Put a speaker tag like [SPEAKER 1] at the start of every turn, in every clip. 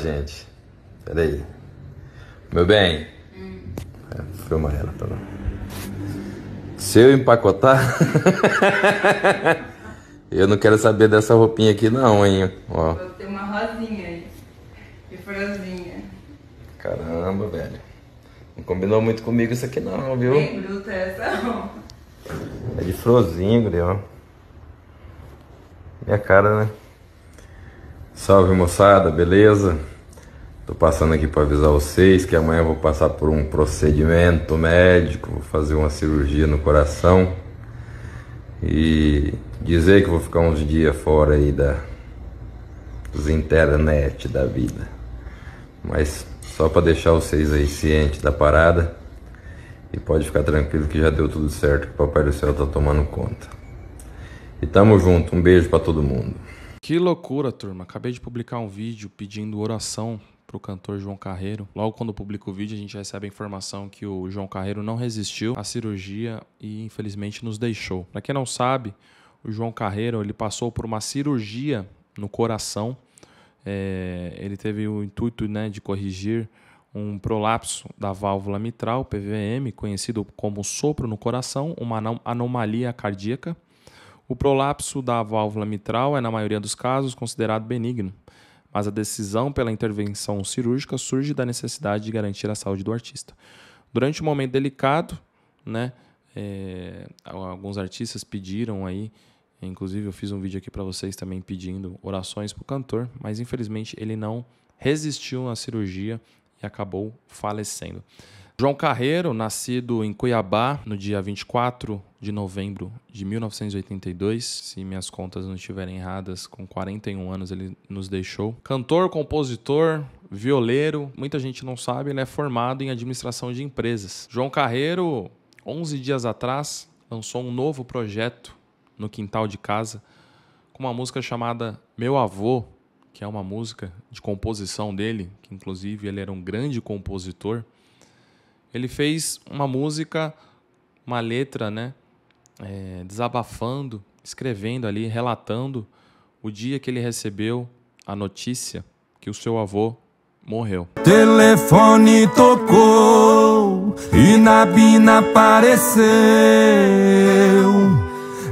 [SPEAKER 1] gente. Peraí. Meu bem. Hum. É, filma ela pra Se eu empacotar. eu não quero saber dessa roupinha aqui, não, hein? Ó. Tem uma rosinha aí. E franzinha. Caramba, velho. Não combinou muito comigo isso aqui, não, viu? Bem bruta essa, É de frozinho, Grião. Minha cara, né? Salve moçada, beleza? Tô passando aqui para avisar vocês que amanhã vou passar por um procedimento médico, vou fazer uma cirurgia no coração e dizer que vou ficar uns dias fora aí da dos internet da vida. Mas só para deixar vocês aí cientes da parada e pode ficar tranquilo que já deu tudo certo, que o Papai do Céu tá tomando conta. E tamo junto, um beijo para todo mundo.
[SPEAKER 2] Que loucura, turma. Acabei de publicar um vídeo pedindo oração para o cantor João Carreiro. Logo quando publico o vídeo, a gente recebe a informação que o João Carreiro não resistiu à cirurgia e infelizmente nos deixou. Para quem não sabe, o João Carreiro ele passou por uma cirurgia no coração. É, ele teve o intuito né, de corrigir um prolapso da válvula mitral, PVM, conhecido como sopro no coração, uma anomalia cardíaca. O prolapso da válvula mitral é, na maioria dos casos, considerado benigno, mas a decisão pela intervenção cirúrgica surge da necessidade de garantir a saúde do artista. Durante um momento delicado, né, é, alguns artistas pediram aí, inclusive eu fiz um vídeo aqui para vocês também pedindo orações para o cantor, mas infelizmente ele não resistiu à cirurgia e acabou falecendo. João Carreiro, nascido em Cuiabá no dia 24 de novembro de 1982, se minhas contas não estiverem erradas, com 41 anos ele nos deixou. Cantor, compositor, violeiro, muita gente não sabe, ele é formado em administração de empresas. João Carreiro, 11 dias atrás, lançou um novo projeto no quintal de casa com uma música chamada Meu Avô, que é uma música de composição dele, que inclusive ele era um grande compositor. Ele fez uma música, uma letra, né? É, desabafando, escrevendo ali, relatando o dia que ele recebeu a notícia que o seu avô morreu. Telefone
[SPEAKER 1] tocou e na bina apareceu.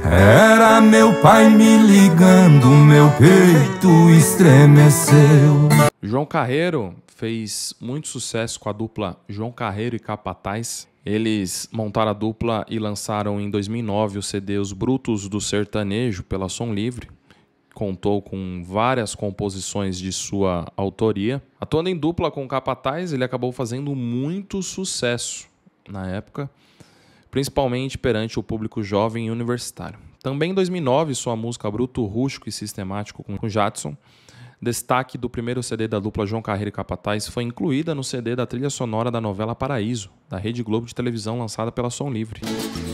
[SPEAKER 1] Era meu pai me ligando, meu peito estremeceu.
[SPEAKER 2] João Carreiro fez muito sucesso com a dupla João Carreiro e Capataz. Eles montaram a dupla e lançaram em 2009 o CD Os Brutos do Sertanejo pela Som Livre. Contou com várias composições de sua autoria. Atuando em dupla com Capataz, ele acabou fazendo muito sucesso na época, principalmente perante o público jovem e universitário. Também em 2009, sua música Bruto, Rústico e Sistemático com Jatson Destaque do primeiro CD da dupla João Carreiro e Capataz foi incluída no CD da trilha sonora da novela Paraíso, da Rede Globo de televisão lançada pela Som Livre.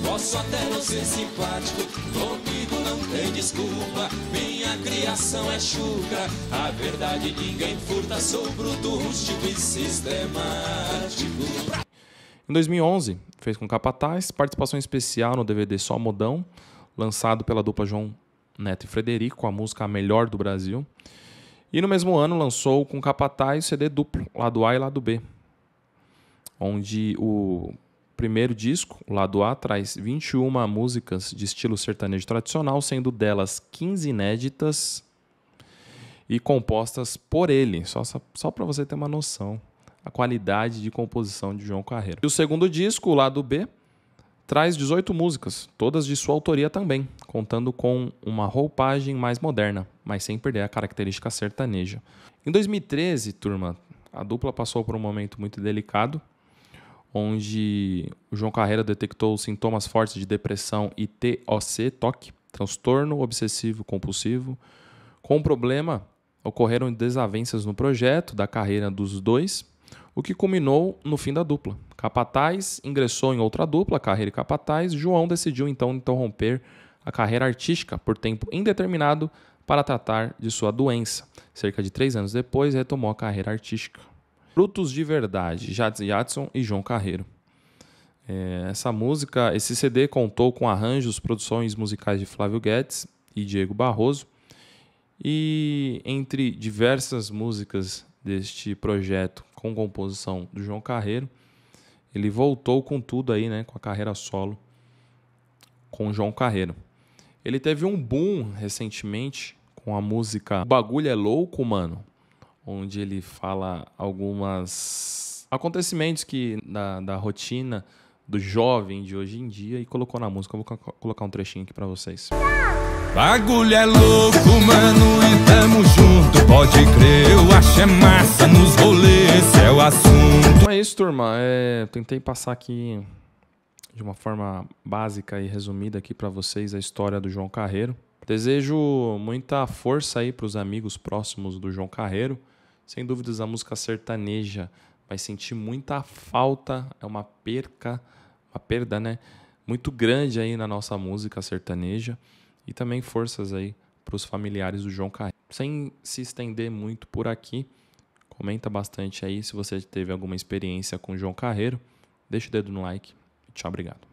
[SPEAKER 1] Posso até não ser simpático, comigo não tem desculpa, minha criação é a verdade ninguém
[SPEAKER 2] furta, sou bruto, rústico e sistemático. Em 2011, fez com Capataz participação especial no DVD Só Modão, lançado pela dupla João Neto e Frederico, a música A Melhor do Brasil. E no mesmo ano lançou com Capataz CD duplo, lado A e lado B, onde o primeiro disco, o lado A, traz 21 músicas de estilo sertanejo tradicional, sendo delas 15 inéditas e compostas por ele, só, só para você ter uma noção a qualidade de composição de João Carreiro. E o segundo disco, o lado B, traz 18 músicas, todas de sua autoria também, contando com uma roupagem mais moderna, mas sem perder a característica sertaneja. Em 2013, turma, a dupla passou por um momento muito delicado, onde o João Carreira detectou sintomas fortes de depressão e TOC, TOC, transtorno obsessivo compulsivo. Com o problema, ocorreram desavenças no projeto da carreira dos dois, o que culminou no fim da dupla. Capataz ingressou em outra dupla, carreira e Capataz. João decidiu então interromper a carreira artística por tempo indeterminado para tratar de sua doença. Cerca de três anos depois, retomou a carreira artística. Frutos de Verdade, Jadson e João Carreiro. É, essa música, esse CD contou com arranjos, produções musicais de Flávio Guedes e Diego Barroso. E entre diversas músicas deste projeto com composição do João Carreiro. Ele voltou com tudo aí, né, com a carreira solo com o João Carreiro. Ele teve um boom recentemente com a música O Bagulho é Louco, Mano, onde ele fala algumas acontecimentos que da, da rotina do jovem de hoje em dia e colocou na música. Eu vou colocar um trechinho aqui para vocês. Não! Tá. Bagulho é louco, mano, e tamo junto. Pode crer, eu acho é massa
[SPEAKER 1] nos rolês, esse é o assunto.
[SPEAKER 2] Então é isso, turma. É, tentei passar aqui de uma forma básica e resumida aqui para vocês a história do João Carreiro. Desejo muita força aí para os amigos próximos do João Carreiro. Sem dúvidas, a música sertaneja vai sentir muita falta, é uma perca, uma perda, né? Muito grande aí na nossa música sertaneja e também forças aí para os familiares do João Carreiro. Sem se estender muito por aqui, comenta bastante aí se você teve alguma experiência com o João Carreiro. Deixa o dedo no like. Tchau, obrigado.